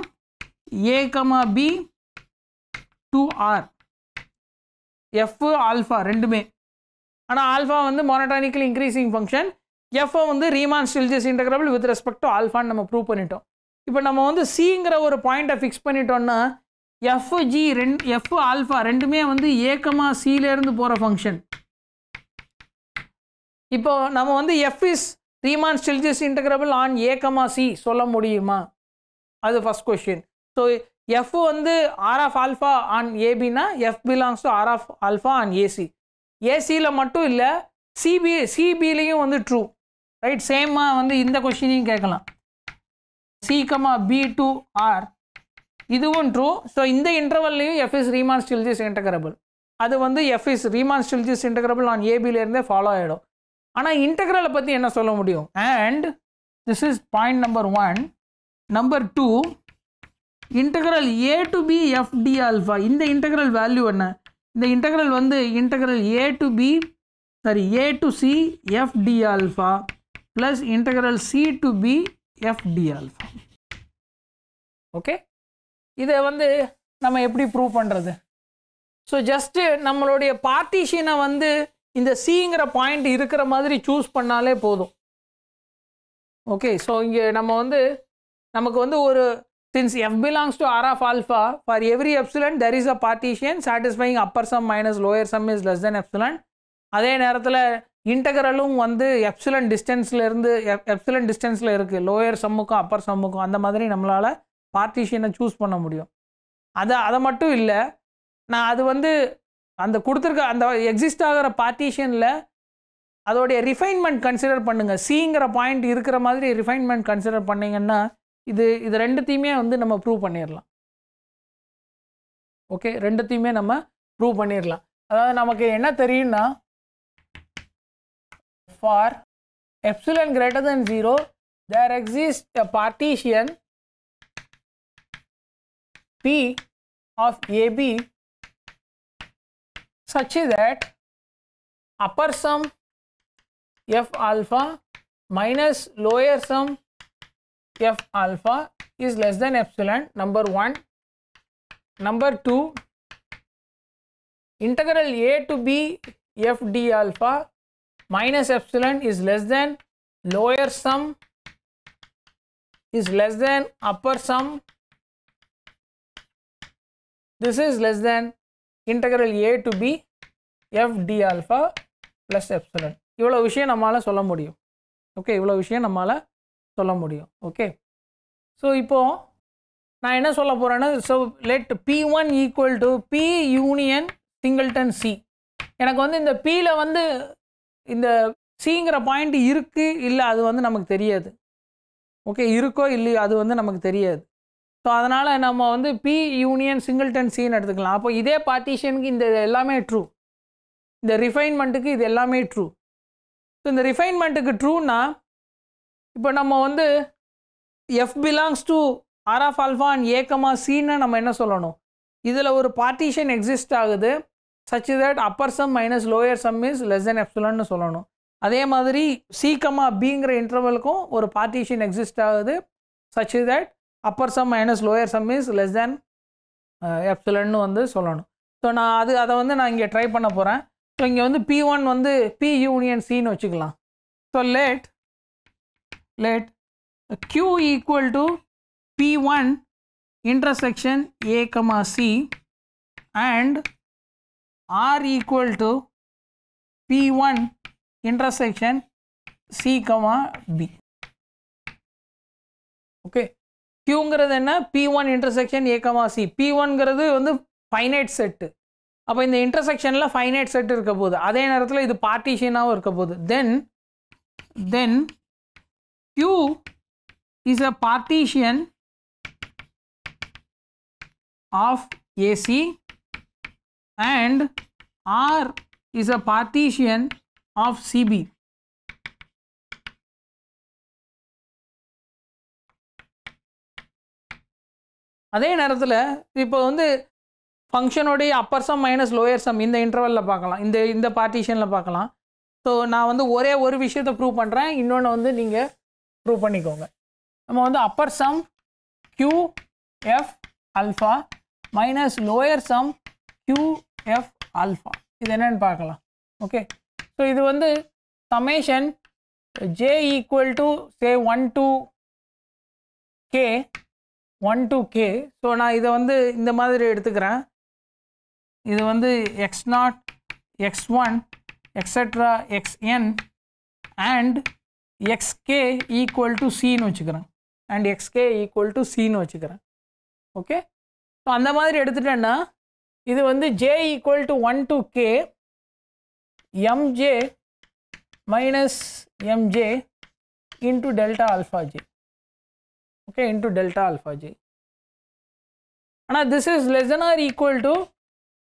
a comma b to r f alpha ரெண்டுமே ஆனால் ஆல்ஃபா வந்து மொனட்டானிக்கல் இன்க்ரீஸிங் ஃபங்க்ஷன் எஃப்ஓ வந்து Riemann Stieltjes integrable with respect to ஆல்ஃபான்னு நம்ம ப்ரூவ் பண்ணிட்டோம் இப்போ நம்ம வந்து சிங்கிற ஒரு பாயிண்ட்டை ஃபிக்ஸ் பண்ணிட்டோம்னா எஃப் ஜி ரெண்டு எஃப் ஆல்ஃபா ரெண்டுமே வந்து ஏக்கமா சிலேருந்து போகிற ஃபங்க்ஷன் இப்போ நம்ம வந்து f is Riemann Stieltjes integrable on a comma c சொல்ல முடியுமா அது ஃபஸ்ட் கொஷின் ஸோ எஃப் வந்து ஆர் ஆஃப் ஆல்ஃபா ஆன் ஏபினா f belongs to R of alpha on ac ஏசியில் மட்டும் இல்லை சிபி சிபிலையும் வந்து ட்ரூ ரைட் சேமாக வந்து இந்த கொஷினையும் கேட்கலாம் சீக்கமா பி டு ஆர் இதுவும் ட்ரூ ஸோ இந்த இன்டர்வல்லையும் f is Riemann Stieltjes integrable அது வந்து f is Riemann Stieltjes integrable on ஏபிலேருந்தே ஃபாலோ ஆகிடும் ஆனால் இன்டகிரலை பற்றி என்ன சொல்ல முடியும் and this is point number one number two integral a to b f d alpha இந்த இன்டகிரல் வேல்யூ என்ன இந்த இன்டகிரல் வந்து integral a to b sorry a to c f d alpha plus integral c to b f d alpha okay இதை வந்து நம்ம எப்படி prove பண்ணுறது so just நம்மளுடைய பார்ட்டிஷியனை வந்து இந்த சிங்கிற பாயிண்ட் இருக்கிற மாதிரி சூஸ் பண்ணாலே போதும் ஓகே ஸோ இங்கே நம்ம வந்து நமக்கு வந்து ஒரு Since f belongs to r of alpha, for every epsilon there is a partition satisfying upper sum minus lower sum is less than epsilon. அதே நேரத்தில் இன்டகரலும் வந்து எப்சிலன் டிஸ்டன்ஸில் இருந்து எப்சிலன் டிஸ்டன்ஸில் இருக்குது லோயர் சம்முக்கும் அப்பர் சம்முக்கும் அந்த மாதிரி நம்மளால் பார்ட்டிஷியனை சூஸ் பண்ண முடியும் அதை அதை மட்டும் இல்லை நான் அது வந்து அந்த கொடுத்துருக்க அந்த எக்ஸிஸ்ட் ஆகிற பார்ட்டிஷனில் அதோடைய ரிஃபைன்மெண்ட் கன்சிடர் பண்ணுங்கள் சிங்கிற பாயிண்ட் இருக்கிற மாதிரி ரிஃபைன்மெண்ட் கன்சிடர் பண்ணிங்கன்னா இது இது ரெண்டுத்தையுமே வந்து நம்ம ப்ரூவ் பண்ணிடலாம் ஓகே ரெண்டுத்தையுமே நம்ம ப்ரூவ் பண்ணிடலாம் அதாவது நமக்கு என்ன தெரியும்னா for epsilon greater than zero there exist a partition p of a b such that upper sum f alpha minus lower sum f alpha is less than epsilon number 1 number 2 integral a to b f d alpha minus epsilon is less than lower sum is less than upper sum this is less than integral a to b f d alpha plus epsilon இவ்வளோ விஷயம் நம்மளால் சொல்ல முடியும் okay இவ்வளோ விஷயம் நம்மளால் சொல்ல முடியும் ஓகே ஸோ இப்போது நான் என்ன சொல்ல போகிறேன்னா so let p one equal to p union singleton c எனக்கு வந்து இந்த பியில் வந்து இந்த சிங்கிற பாயிண்ட் இருக்குது இல்லை அது வந்து நமக்கு தெரியாது ஓகே இருக்கோ இல்லையோ அது வந்து நமக்கு தெரியாது ஸோ அதனால் நம்ம வந்து பி யூனியன் சிங்கிள்டன் சின்னு எடுத்துக்கலாம் அப்போ இதே பார்ட்டிஷனுக்கு இந்த எல்லாமே ட்ரூ இந்த ரிஃபைன்மெண்ட்டுக்கு இது எல்லாமே ட்ரூ ஸோ இந்த ரிஃபைன்மெண்ட்டுக்கு ட்ரூன்னா இப்போ நம்ம வந்து f belongs to R of alpha and a comma சீன்னு நம்ம என்ன சொல்லணும் இதில் ஒரு பார்ட்டிஷன் எக்ஸிஸ்ட் ஆகுது such that upper sum minus lower sum is less than எப்சுலன்னு சொல்லணும் அதே மாதிரி சீக்கமா பிங்கிற இன்டர்வலுக்கும் ஒரு பார்ட்டிஷன் எக்ஸிஸ்ட் ஆகுது such that upper sum minus lower sum is less than எப்சுலன்னு வந்து சொல்லணும் ஸோ நான் அது அதை வந்து நான் இங்கே ட்ரை பண்ண போகிறேன் ஸோ இங்கே வந்து பி ஒன் வந்து பி யூனியன் சின்னு வச்சுக்கலாம் so let let q equal to p1 intersection a comma c and r equal to p1 intersection c comma b okay கியூங்கிறது என்ன p one intersection a comma c p ஒன்ங்கிறது வந்து finite set அப்போ இந்த intersectionல finite set இருக்க போகுது அதே நேரத்தில் இது பார்ட்டிஷனாகவும் இருக்க போகுது then then is a partition of AC and R is a partition of CB. அதே நேரத்தில் இப்போ வந்து ஃபங்க்ஷனுடைய upper sum minus lower sum இந்த இன்டர்வலில் பார்க்கலாம் இந்த இந்த பார்ட்டிஷனில் பார்க்கலாம் ஸோ நான் வந்து ஒரே ஒரு விஷயத்தை ப்ரூவ் பண்ணுறேன் இன்னொன்று வந்து நீங்கள் ப்ரூவ் பண்ணிக்கோங்க நம்ம வந்து upper sum q f alpha minus lower sum q f alpha இது என்னன்னு பார்க்கலாம் ஓகே ஸோ இது வந்து summation j equal to say one to k one to k so நான் இதை வந்து இந்த மாதிரி எடுத்துக்கிறேன் இது வந்து x naught x one extra x n and x k equal to சின்னு வச்சுக்கிறேன் அண்ட் எக்ஸ்கே ஈக்குவல் டு சின்னு வச்சுக்கிறேன் ஓகே ஸோ அந்த மாதிரி எடுத்துட்டேன்னா இது வந்து j equal to one to k m j minus m j into delta alpha j okay into delta alpha j and this is less than or equal to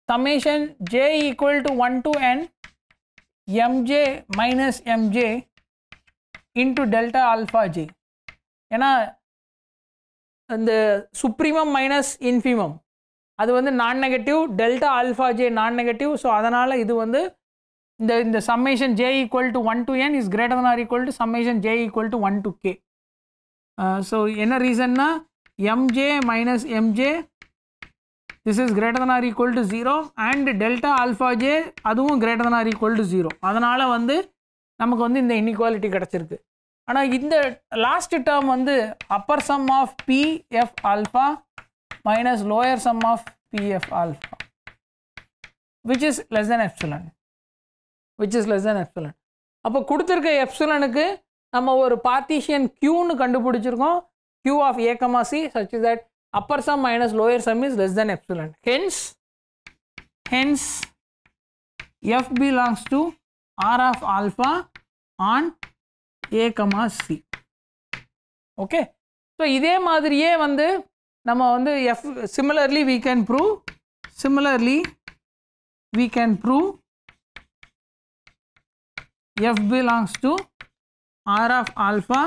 summation j equal to 1 to n mj minus mj into delta alpha j ஏன்னா இந்த supremum minus infimum அது வந்து non negative delta alpha j non negative so அதனால் இது வந்து இந்த இந்த summation j equal to one to n is greater than or equal to summation j equal to one to k so என்ன ரீசன்னா m j minus m j this is greater than or equal to zero and delta alpha j அதுவும் greater than or equal to zero அதனால் வந்து நமக்கு வந்து இந்த inequality கிடச்சிருக்கு ஆனால் இந்த லாஸ்ட் டேர்ம் வந்து upper sum of PF alpha minus lower sum of PF alpha which is less than epsilon which is less than epsilon அப்போ கொடுத்துருக்க எப்சுலனுக்கு நம்ம ஒரு பார்ட்டிஷியன் க்யூன்னு கண்டுபிடிச்சிருக்கோம் q of a comma c such is that upper sum minus lower sum is less than epsilon hence hence f belongs to R of alpha on a comma c okay so இதே மாதிரியே வந்து நம்ம வந்து f similarly வீ can prove similarly we can prove f belongs to r of alpha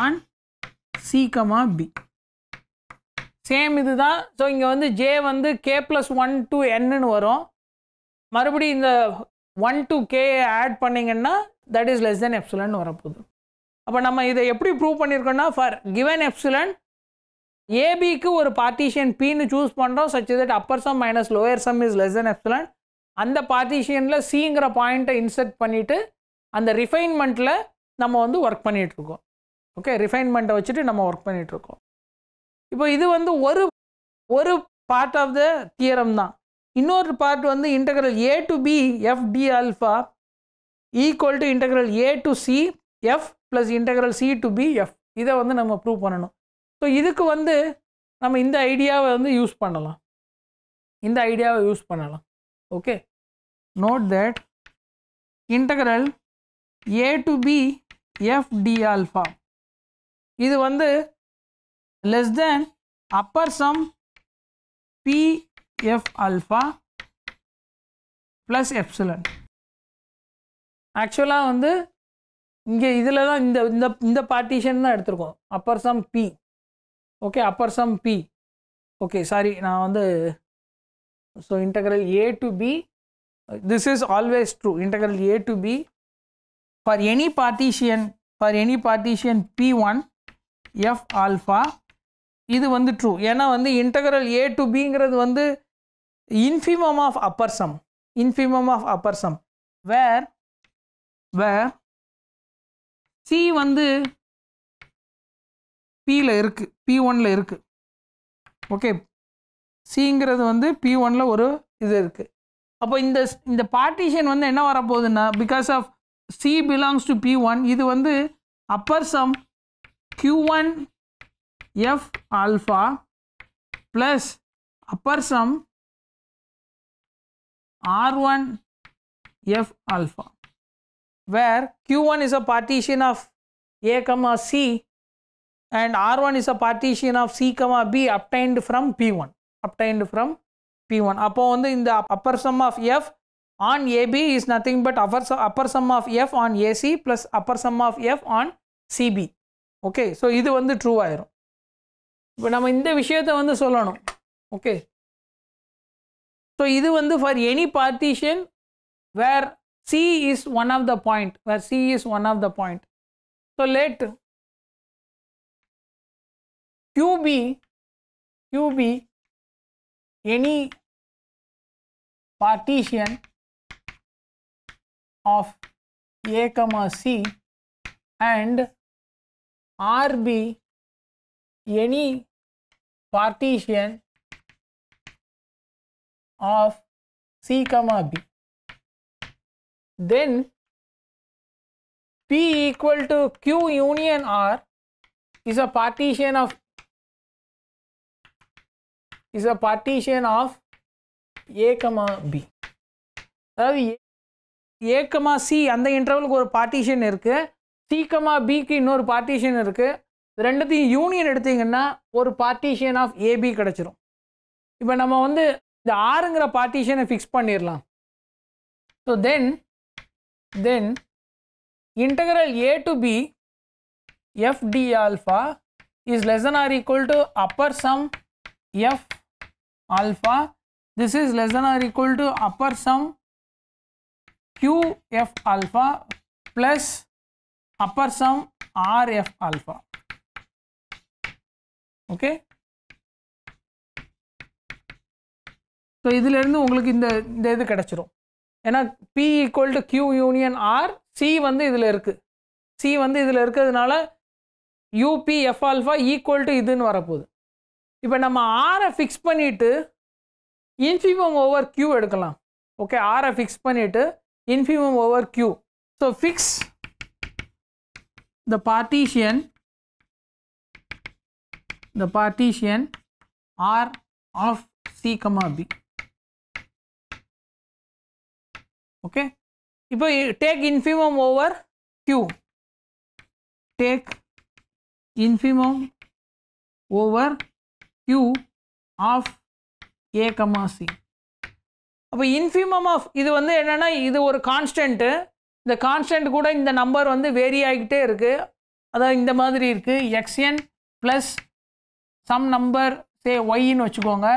on c comma b same இதுதான் so இங்கே வந்து J வந்து கே ப்ளஸ் ஒன் டு என்னன்னு வரும் மறுபடியும் இந்த ஒன் டு கே ஆட் பண்ணிங்கன்னா that is less than epsilon வரப்போகுது அப்போ நம்ம இதை எப்படி ப்ரூவ் பண்ணியிருக்கோம்னா ஃபார் கிவன் எப்சிலன் ஏபிக்கு ஒரு பார்ட்டிஷியன் பின்னு சூஸ் பண்ணுறோம் such that upper sum minus lower sum is less than epsilon அந்த பார்ட்டிஷியனில் சிங்கிற பாயிண்ட்டை இன்செர்ட் பண்ணிவிட்டு அந்த ரிஃபைன்மெண்ட்டில் நம்ம வந்து ஒர்க் பண்ணிகிட்ருக்கோம் ஓகே ரிஃபைன்மெண்ட்டை வச்சுட்டு நம்ம ஒர்க் பண்ணிகிட்ருக்கோம் இப்போ இது வந்து ஒரு ஒரு பார்ட் ஆஃப் த தியரம் தான் இன்னொரு பார்ட் வந்து integral a to b f d alpha equal to integral a to c f plus integral c to b f இதை வந்து நம்ம ப்ரூவ் பண்ணணும் ஸோ இதுக்கு வந்து நம்ம இந்த ஐடியாவை வந்து யூஸ் பண்ணலாம் இந்த ஐடியாவை யூஸ் பண்ணலாம் okay note that integral a to b f d alpha இது வந்து less than upper sum B f alpha plus epsilon ஆக்சுவலாக வந்து இங்கே இதில் தான் இந்த இந்த இந்த பார்ட்டிஷன் தான் எடுத்திருக்கோம் upper sum p okay upper sum p okay sorry நான் வந்து so integral a to b this is always true integral a to b for any partition for any partition p one f alpha இது வந்து true ஏன்னா வந்து integral a to பிங்கிறது வந்து infimum of upper sum infimum of upper sum where where c வந்து பியில் இருக்குது B ஒனில் இருக்குது ஓகே சிங்கிறது வந்து பி ஒனில் ஒரு இது இருக்குது அப்போ இந்த இந்த பார்ட்டிஷன் வந்து என்ன வரப்போகுதுன்னா because of c belongs to B one இது வந்து upper sum q one f alpha plus upper sum r one f alpha where Q1 is a partition of A comma C and R1 is a partition of C comma B obtained from P1 obtained from P1 அப்போ in the upper sum of F on AB is nothing but upper, upper sum of F on AC plus upper sum of F on CB okay so இது வந்து true ஆயிரும் இப்போ நம்ம இந்த விஷயத்த வந்து சொல்லணும் ஓகே ஸோ இது வந்து for any partition where C is one of the point where C is one of the point. So let Q be Q be any partition of A comma C and R be any partition of C comma B. then P equal to Q union R is a partition of is a partition of A comma B. அதாவது ஏ comma C அந்த இன்டர்வலுக்கு ஒரு partition இருக்குது C comma பிக்கு இன்னொரு partition இருக்குது ரெண்டுத்தையும் union எடுத்தீங்கன்னா ஒரு பார்ட்டிஷன் ஆஃப் ஏபி கிடச்சிரும் இப்போ நம்ம வந்து இந்த ஆறுங்கிற பார்ட்டிஷனை ஃபிக்ஸ் பண்ணிடலாம் so then then integral a to b f d alpha is less than or equal to upper sum f alpha this is less than or equal to upper sum q f alpha plus upper sum r f alpha okay so இதுலேருந்து உங்களுக்கு இந்த இந்த இது கிடச்சிரும் ஏன்னா p equal to q union r c வந்து இதில் இருக்குது சி வந்து இதில் இருக்கிறதுனால u p f alpha equal to இதுன்னு வரப்போகுது இப்போ நம்ம ஆரை ஃபிக்ஸ் பண்ணிவிட்டு இன்ஃபிமம் ஓவர் கியூ எடுக்கலாம் ஓகே ஆரை ஃபிக்ஸ் பண்ணிவிட்டு infimum over q so fix the partition the partition r of c comma b okay இப்போ take infimum over q take infimum over q of a comma c அப்போ infimum of இது வந்து என்னென்னா இது ஒரு கான்ஸ்டன்ட்டு இந்த கான்ஸ்டன்ட் கூட இந்த நம்பர் வந்து வேரி ஆகிக்கிட்டே இருக்குது அதாவது இந்த மாதிரி இருக்குது x n plus some number say ஒய்ன்னு வச்சுக்கோங்க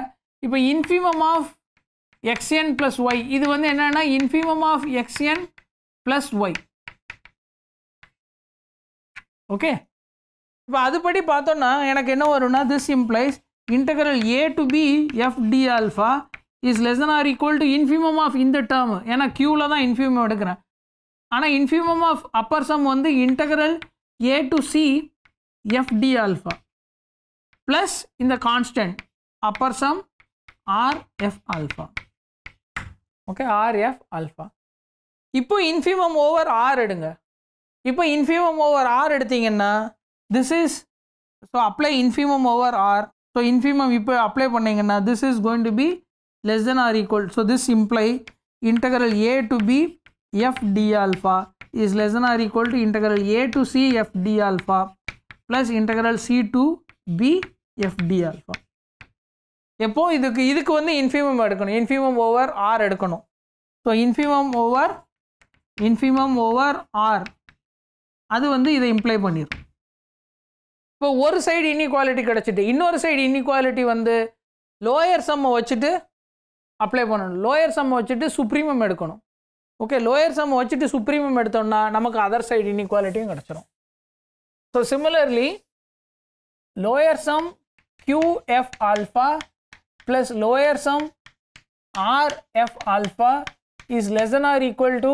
இப்போ infimum of x n plus y இது வந்து என்னென்னா infimum of x n plus y okay இப்போ அதுபடி பார்த்தோன்னா எனக்கு என்ன வரும்னா this implies integral a to b f d alpha is less or equal to infimum of இந்த டேர்ம் ஏன்னா க்யூவில் தான் இன்ஃபியூமம் எடுக்கிறேன் ஆனால் இன்ஃபியூமம் ஆஃப் அப்பர் சம் வந்து integral a to c f d alpha plus இந்த constant upper sum r f alpha okay r f alpha இப்போ infimum over r எடுங்க இப்போ இன்ஃபிமம் ஓவர் ஆர் எடுத்தீங்கன்னா this is so apply infimum over r so infimum இப்போ apply பண்ணிங்கன்னா this is going to be less than or equal so this imply integral a to b f d alpha is less than or equal to integral a to c f d alpha plus integral c to b f d alpha எப்போ இதுக்கு இதுக்கு வந்து infimum எடுக்கணும் infimum over r எடுக்கணும் so infimum over infimum over r அது வந்து இதை imply பண்ணிடும் இப்போ ஒரு சைடு இன்இக்வாலிட்டி கிடச்சிட்டு இன்னொரு சைடு இன்இக்வாலிட்டி வந்து லோயர் சம்மை வச்சுட்டு அப்ளை பண்ணணும் லோயர் சம்மை வச்சுட்டு சுப்ரீமம் எடுக்கணும் ஓகே லோயர் சம்மை வச்சுட்டு சுப்ரீமம் எடுத்தோம்னா நமக்கு அதர் சைடு இன்இக்வாலிட்டியும் கிடச்சிடும் so similarly lower sum q f alpha plus lower sum r f alpha is less than or equal to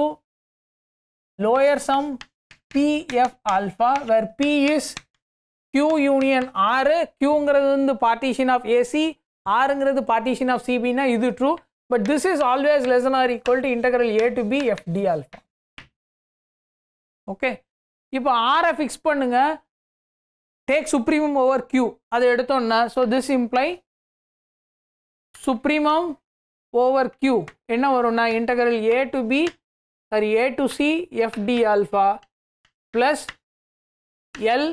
lower sum p f alpha where p is q union r qங்கிறது வந்து partition of ac r rங்கிறது partition of cb னா இது true but this is always less than or equal to integral a to b f d alpha okay இப்போ r fix பண்ணுங்க take supremum over q அதை எடுத்தோம்னா so this imply supremum over q என்ன வரும்னா integral a to b sorry a to c f d alpha plus l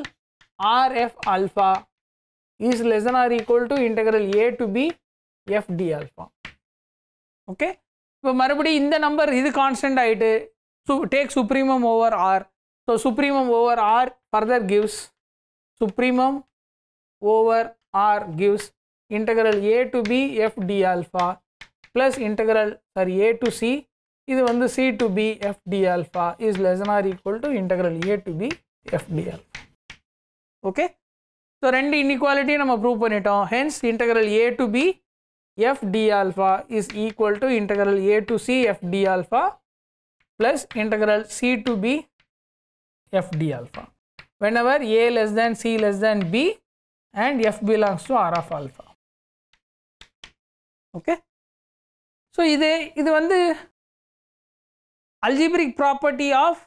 r f alpha is less than or equal to integral a to b f d alpha okay இப்போ மறுபடியும் இந்த number இது constant ஆகிட்டு சு take supremum over r so supremum over r further gives supremum over r gives integral a to b f d alpha plus integral sorry a to c இது வந்து c to b f d alpha is less than or equal to integral a to b f d alpha okay so ரெண்டு inequality நம்ம prove பண்ணிட்டோம் hence integral a to b f d alpha is equal to integral a to c f d alpha plus integral c to b f d alpha whenever a less than c less than b and f belongs to r of alpha okay so இது இது வந்து algebraic property of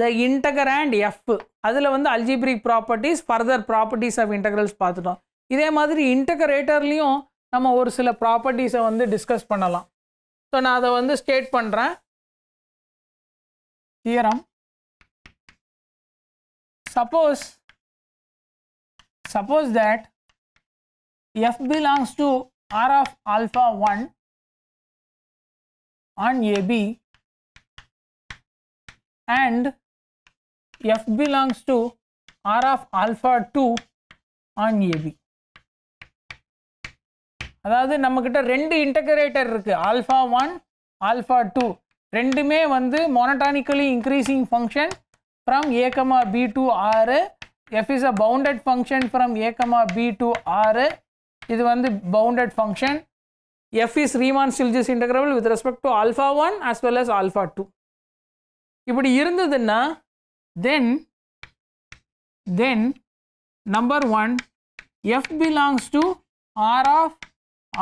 the integral and f அதில் வந்து algebraic properties further properties of integrals பார்த்துட்டோம் இதே மாதிரி இன்டகரேட்டர்லேயும் நம்ம ஒரு சில ப்ராப்பர்ட்டிஸை வந்து டிஸ்கஸ் பண்ணலாம் ஸோ நான் அதை வந்து ஸ்டேட் பண்ணுறேன் theorem suppose suppose that f belongs to R of alpha 1 on AB and F belongs to R of alpha 2 on AB. அதாவது நம்மக்கிட்ட ரெண்டு இன்டகிரேட்டர் இருக்குது ஆல்ஃபா ஒன் ஆல்ஃபா டூ ரெண்டுமே வந்து monotonically increasing function from a comma b to r f is a bounded function from a comma b to r இது வந்து bounded function f is Riemann Stieltjes integrable with respect to alpha one as well as alpha two இப்படி இருந்ததுன்னா then then number one f belongs to R of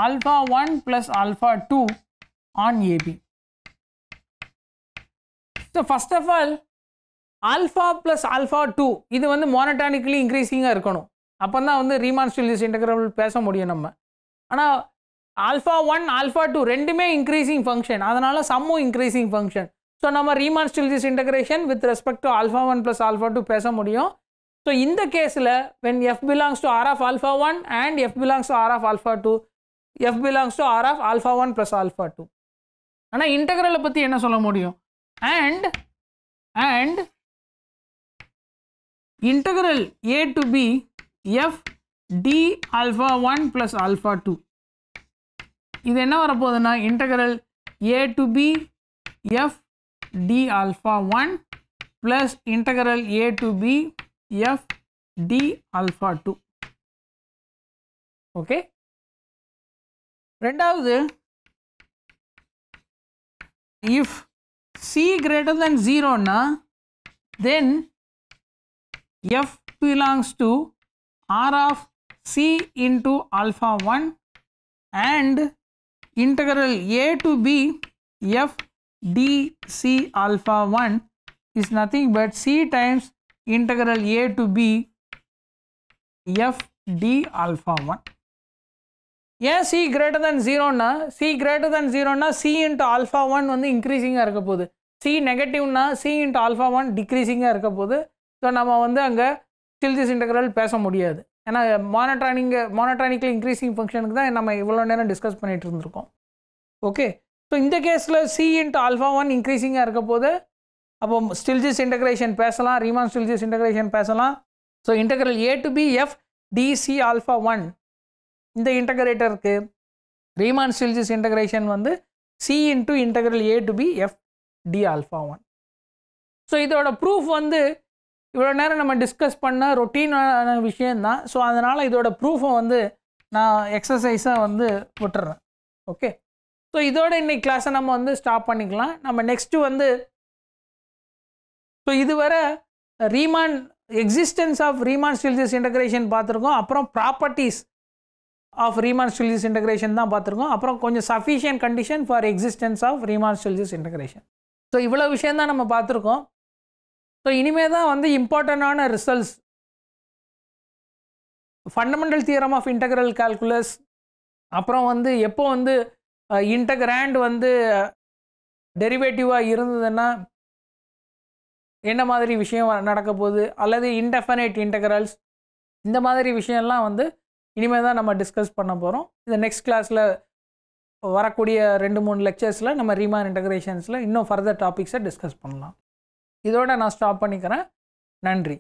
alpha one plus alpha two on a b so first of all alpha plus alpha two இது வந்து monotonically இன்க்ரீஸிங்காக இருக்கணும் அப்போ தான் வந்து ரீமான்ஸ்டிலிஸ் integrable பேச முடியும் நம்ம ஆனால் ஆல்ஃபா ஒன் ஆல்ஃபா டூ ரெண்டுமே இன்க்ரீஸிங் ஃபங்க்ஷன் அதனால் சம்மும் இன்க்ரீஸிங் ஃபங்க்ஷன் ஸோ நம்ம Riemann Stieltjes integration with respect to alpha one plus alpha two பேச முடியும் ஸோ இந்த கேஸில் when f belongs to R of alpha one and f belongs to R of alpha two f belongs to R of alpha one plus alpha two ஆனால் இன்டகிரலை பற்றி என்ன சொல்ல முடியும் and and integral a to b f d alpha one plus alpha two இது என்ன வரப்போகுதுன்னா integral a to b f d alpha one plus integral a to b f d alpha two okay ரெண்டாவது if c greater than ஜீரோன்னா then f belongs to r of c into alpha 1 and integral a to b f d c alpha 1 is nothing but c times integral a to b f d alpha 1. yeah c greater than 0 na c greater than 0 na c into alpha 1 வந்து இன்க்ரீசிங்காக இருக்க போகுது c negative na c into alpha 1 decreasing இருக்க போகுது so நம்ம வந்து அங்கே still this integral பேச முடியாது ஏன்னா மானட்ரானிங்க மானட்ரானிக்கல் இன்க்ரீஸிங் ஃபங்க்ஷனுக்கு தான் நம்ம இவ்வளோ நேரம் டிஸ்கஸ் பண்ணிகிட்டு இருந்திருக்கோம் ஓகே ஸோ இந்த கேஸில் சி இன்ட்டு ஆல்ஃபா ஒன் இன்க்ரீஸிங்காக இருக்க போது அப்போ ஸ்டில்ஜிஸ் இன்டகிரேஷன் பேசலாம் ரீமான் ஸ்டில்ஜிஸ் இன்டகிரேஷன் பேசலாம் so integral a to b f dc alpha one இந்த இன்டகிரேட்டருக்கு ரீமான் ஸ்டில்ஜிஸ் இன்டகிரேஷன் வந்து c into integral a to b f d alpha one so இதோட ப்ரூஃப் வந்து இவ்வளோ நேரம் நம்ம டிஸ்கஸ் பண்ண ரொட்டீனான விஷயந்தான் ஸோ அதனால் இதோட ப்ரூஃபை வந்து நான் எக்ஸசைஸாக வந்து விட்டுறேன் ஓகே ஸோ இதோட இன்றைக்கி கிளாஸை நம்ம வந்து ஸ்டாப் பண்ணிக்கலாம் நம்ம நெக்ஸ்ட்டு வந்து ஸோ இதுவரை Riemann existence of Riemann Stieltjes integration பார்த்துருக்கோம் அப்புறம் properties of Riemann Stieltjes integration தான் பார்த்துருக்கோம் அப்புறம் கொஞ்சம் sufficient condition for existence of Riemann Stieltjes integration so இவ்வளோ விஷயந்தான் நம்ம பார்த்துருக்கோம் ஸோ இனிமேல் தான் வந்து இம்பார்ட்டண்டான results fundamental theorem of integral calculus அப்புறம் வந்து எப்போ வந்து இன்டகிராண்ட் வந்து டெரிவேட்டிவாக இருந்ததுன்னா என்ன மாதிரி விஷயம் நடக்க போகுது அல்லது இன்டெஃபனைட் இன்டகிரல்ஸ் இந்த மாதிரி விஷயம்லாம் வந்து இனிமேல் தான் நம்ம டிஸ்கஸ் பண்ண போகிறோம் இந்த நெக்ஸ்ட் கிளாஸில் வரக்கூடிய ரெண்டு மூணு லெக்சர்ஸில் நம்ம ரீமான் இன்டகிரேஷன்ஸில் இன்னும் ஃபர்தர் டாபிக்ஸை டிஸ்கஸ் பண்ணலாம் இதோட நான் ஸ்டாப் பண்ணிக்கிறேன் நன்றி